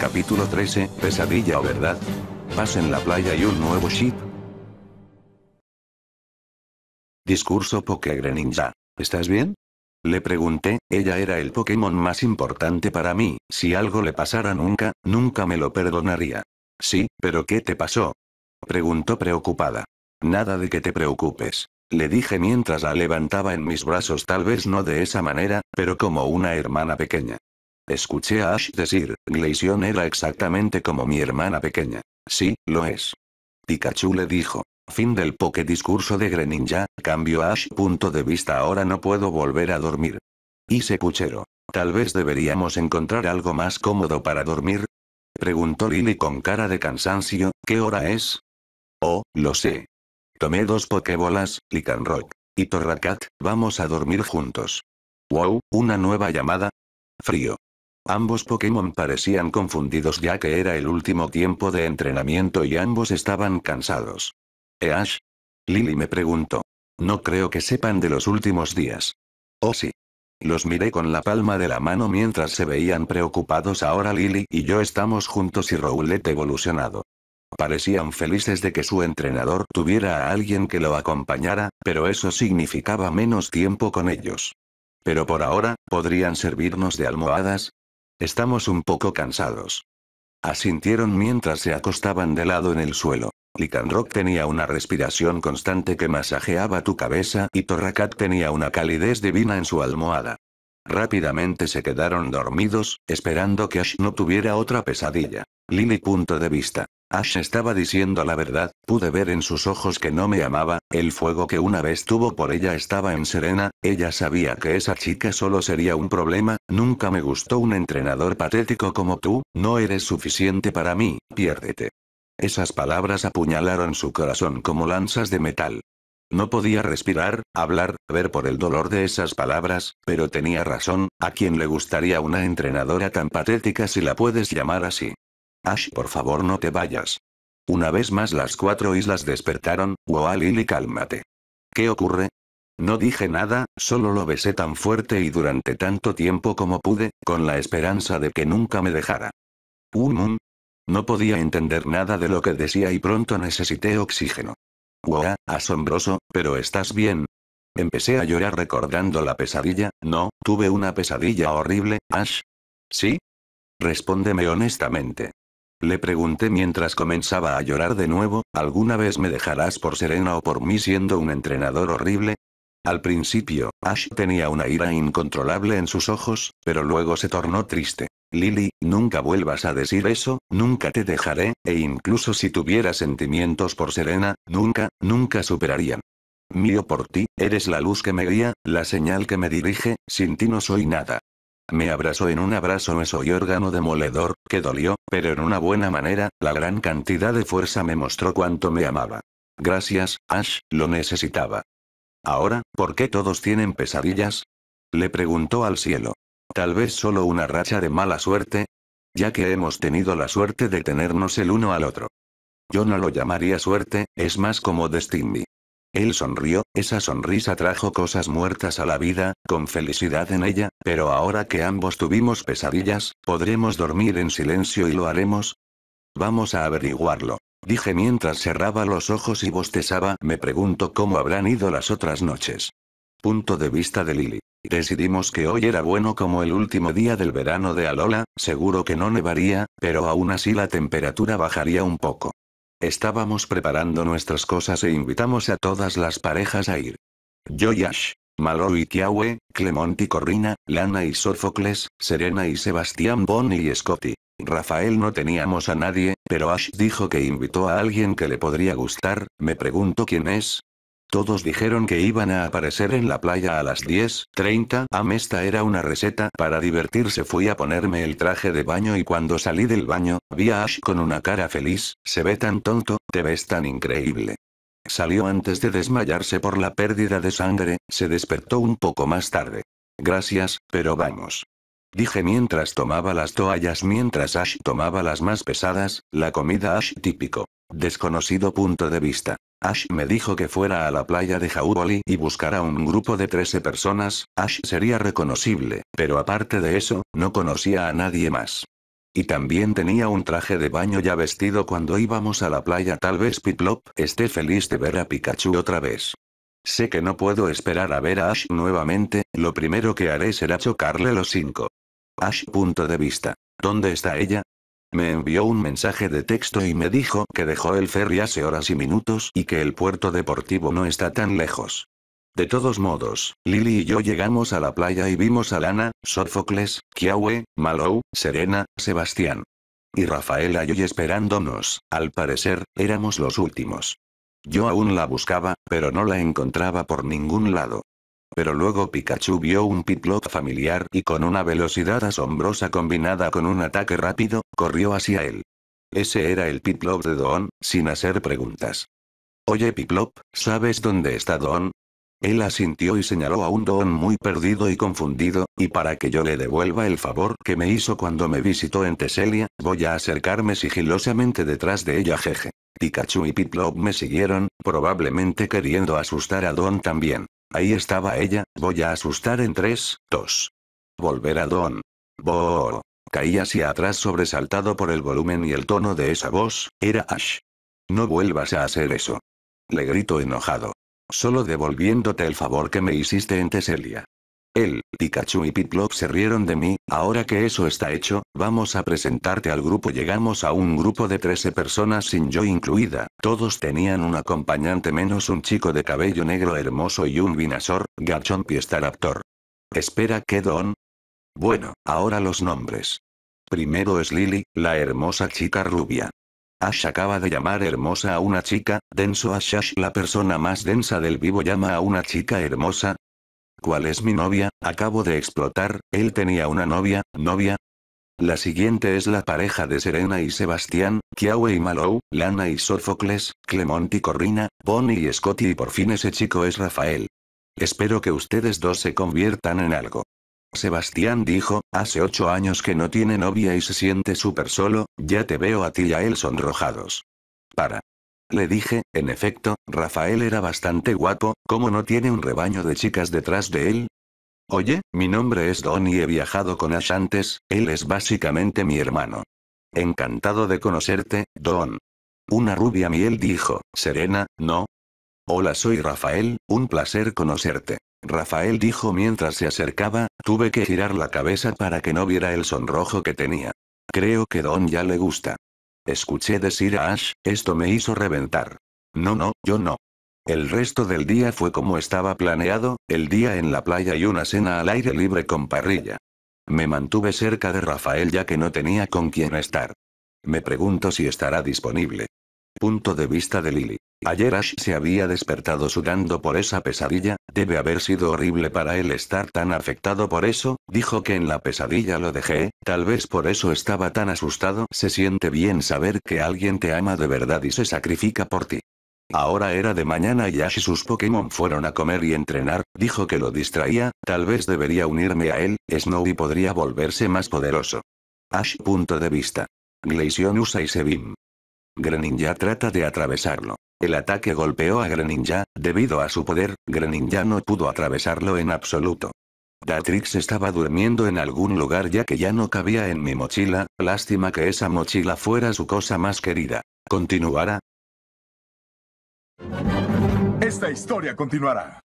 Capítulo 13, pesadilla o verdad. Paz en la playa y un nuevo ship. Discurso Poké Greninja. ¿Estás bien? Le pregunté, ella era el Pokémon más importante para mí, si algo le pasara nunca, nunca me lo perdonaría. Sí, pero ¿qué te pasó? Preguntó preocupada. Nada de que te preocupes. Le dije mientras la levantaba en mis brazos, tal vez no de esa manera, pero como una hermana pequeña. Escuché a Ash decir, Glaceon era exactamente como mi hermana pequeña. Sí, lo es. Pikachu le dijo. Fin del poke discurso de Greninja, cambio a Ash punto de vista ahora no puedo volver a dormir. Hice puchero. Tal vez deberíamos encontrar algo más cómodo para dormir. Preguntó Lily con cara de cansancio, ¿qué hora es? Oh, lo sé. Tomé dos pokebolas, Licanrock. Y Torracat, vamos a dormir juntos. Wow, una nueva llamada. Frío. Ambos Pokémon parecían confundidos ya que era el último tiempo de entrenamiento y ambos estaban cansados. ¿Eh, Ash? Lily me preguntó. No creo que sepan de los últimos días. Oh sí. Los miré con la palma de la mano mientras se veían preocupados ahora Lily y yo estamos juntos y Roulette evolucionado. Parecían felices de que su entrenador tuviera a alguien que lo acompañara, pero eso significaba menos tiempo con ellos. Pero por ahora, podrían servirnos de almohadas, Estamos un poco cansados. Asintieron mientras se acostaban de lado en el suelo. Licanrock tenía una respiración constante que masajeaba tu cabeza y Torracat tenía una calidez divina en su almohada. Rápidamente se quedaron dormidos, esperando que Ash no tuviera otra pesadilla. Lily punto de vista. Ash estaba diciendo la verdad, pude ver en sus ojos que no me amaba, el fuego que una vez tuvo por ella estaba en Serena, ella sabía que esa chica solo sería un problema, nunca me gustó un entrenador patético como tú, no eres suficiente para mí, piérdete. Esas palabras apuñalaron su corazón como lanzas de metal. No podía respirar, hablar, ver por el dolor de esas palabras, pero tenía razón, ¿a quién le gustaría una entrenadora tan patética si la puedes llamar así? Ash, por favor, no te vayas. Una vez más las cuatro islas despertaron, Wow Lily cálmate. ¿Qué ocurre? No dije nada, solo lo besé tan fuerte y durante tanto tiempo como pude, con la esperanza de que nunca me dejara. Un No podía entender nada de lo que decía y pronto necesité oxígeno. Wow, asombroso, pero estás bien. Empecé a llorar recordando la pesadilla, no, tuve una pesadilla horrible, Ash. ¿Sí? Respóndeme honestamente. Le pregunté mientras comenzaba a llorar de nuevo, ¿alguna vez me dejarás por Serena o por mí siendo un entrenador horrible? Al principio, Ash tenía una ira incontrolable en sus ojos, pero luego se tornó triste. Lily, nunca vuelvas a decir eso, nunca te dejaré, e incluso si tuviera sentimientos por Serena, nunca, nunca superarían. Mío por ti, eres la luz que me guía, la señal que me dirige, sin ti no soy nada. Me abrazó en un abrazo eso y órgano demoledor, que dolió, pero en una buena manera, la gran cantidad de fuerza me mostró cuánto me amaba. Gracias, Ash, lo necesitaba. Ahora, ¿por qué todos tienen pesadillas? Le preguntó al cielo. Tal vez solo una racha de mala suerte. Ya que hemos tenido la suerte de tenernos el uno al otro. Yo no lo llamaría suerte, es más como destino. Él sonrió, esa sonrisa trajo cosas muertas a la vida, con felicidad en ella, pero ahora que ambos tuvimos pesadillas, ¿podremos dormir en silencio y lo haremos? Vamos a averiguarlo. Dije mientras cerraba los ojos y bostezaba, me pregunto cómo habrán ido las otras noches. Punto de vista de Lily. Decidimos que hoy era bueno como el último día del verano de Alola, seguro que no nevaría, pero aún así la temperatura bajaría un poco. Estábamos preparando nuestras cosas e invitamos a todas las parejas a ir. Yo y Ash, y Kiawe, Clement y Corrina, Lana y Sófocles, Serena y Sebastián Bonnie y Scotty. Rafael no teníamos a nadie, pero Ash dijo que invitó a alguien que le podría gustar, me pregunto quién es, todos dijeron que iban a aparecer en la playa a las 10.30 am. Esta era una receta para divertirse. Fui a ponerme el traje de baño y cuando salí del baño, vi a Ash con una cara feliz. Se ve tan tonto, te ves tan increíble. Salió antes de desmayarse por la pérdida de sangre, se despertó un poco más tarde. Gracias, pero vamos. Dije mientras tomaba las toallas mientras Ash tomaba las más pesadas, la comida Ash típico. Desconocido punto de vista. Ash me dijo que fuera a la playa de Jauboli y buscara un grupo de 13 personas, Ash sería reconocible, pero aparte de eso, no conocía a nadie más. Y también tenía un traje de baño ya vestido cuando íbamos a la playa. Tal vez Piplop esté feliz de ver a Pikachu otra vez. Sé que no puedo esperar a ver a Ash nuevamente, lo primero que haré será chocarle los cinco. Ash. Punto de vista. ¿Dónde está ella? Me envió un mensaje de texto y me dijo que dejó el ferry hace horas y minutos y que el puerto deportivo no está tan lejos. De todos modos, Lily y yo llegamos a la playa y vimos a Lana, Sófocles, Kiawe, Malou, Serena, Sebastián. Y Rafaela y esperándonos, al parecer, éramos los últimos. Yo aún la buscaba, pero no la encontraba por ningún lado. Pero luego Pikachu vio un Piplup familiar y con una velocidad asombrosa combinada con un ataque rápido, corrió hacia él. Ese era el Piplup de Don, sin hacer preguntas. Oye Piplop, ¿sabes dónde está Don? Él asintió y señaló a un Don muy perdido y confundido, y para que yo le devuelva el favor que me hizo cuando me visitó en Teselia, voy a acercarme sigilosamente detrás de ella jeje. Pikachu y Piplop me siguieron, probablemente queriendo asustar a Don también. Ahí estaba ella, voy a asustar en tres, dos. Volver a Don. Bo. Caí hacia atrás sobresaltado por el volumen y el tono de esa voz, era Ash. No vuelvas a hacer eso. Le grito enojado. Solo devolviéndote el favor que me hiciste en Teselia. Él, Pikachu y Pitlop se rieron de mí, ahora que eso está hecho, vamos a presentarte al grupo. Llegamos a un grupo de 13 personas sin yo incluida, todos tenían un acompañante menos un chico de cabello negro hermoso y un Garchomp y Staraptor. Espera ¿qué don. Bueno, ahora los nombres. Primero es Lily, la hermosa chica rubia. Ash acaba de llamar hermosa a una chica, denso Ash Ash la persona más densa del vivo llama a una chica hermosa, ¿Cuál es mi novia? Acabo de explotar, él tenía una novia, novia. La siguiente es la pareja de Serena y Sebastián, Kiawe y Malou, Lana y Sófocles, Clement y Corrina, Bonnie y Scotty y por fin ese chico es Rafael. Espero que ustedes dos se conviertan en algo. Sebastián dijo, hace ocho años que no tiene novia y se siente súper solo, ya te veo a ti y a él sonrojados. Para. Le dije, en efecto, Rafael era bastante guapo, ¿cómo no tiene un rebaño de chicas detrás de él? Oye, mi nombre es Don y he viajado con Ash antes, él es básicamente mi hermano. Encantado de conocerte, Don. Una rubia miel dijo, Serena, ¿no? Hola, soy Rafael, un placer conocerte. Rafael dijo mientras se acercaba, tuve que girar la cabeza para que no viera el sonrojo que tenía. Creo que Don ya le gusta. Escuché decir a Ash, esto me hizo reventar. No, no, yo no. El resto del día fue como estaba planeado, el día en la playa y una cena al aire libre con parrilla. Me mantuve cerca de Rafael ya que no tenía con quién estar. Me pregunto si estará disponible. Punto de vista de Lily. Ayer Ash se había despertado sudando por esa pesadilla, Debe haber sido horrible para él estar tan afectado por eso, dijo que en la pesadilla lo dejé, tal vez por eso estaba tan asustado. Se siente bien saber que alguien te ama de verdad y se sacrifica por ti. Ahora era de mañana y Ash y sus Pokémon fueron a comer y entrenar, dijo que lo distraía, tal vez debería unirme a él, Snowy podría volverse más poderoso. Ash. Punto de vista. Glaceon usa y Sebim. Greninja trata de atravesarlo. El ataque golpeó a Greninja, debido a su poder, Greninja no pudo atravesarlo en absoluto. Datrix estaba durmiendo en algún lugar ya que ya no cabía en mi mochila, lástima que esa mochila fuera su cosa más querida. ¿Continuará? Esta historia continuará.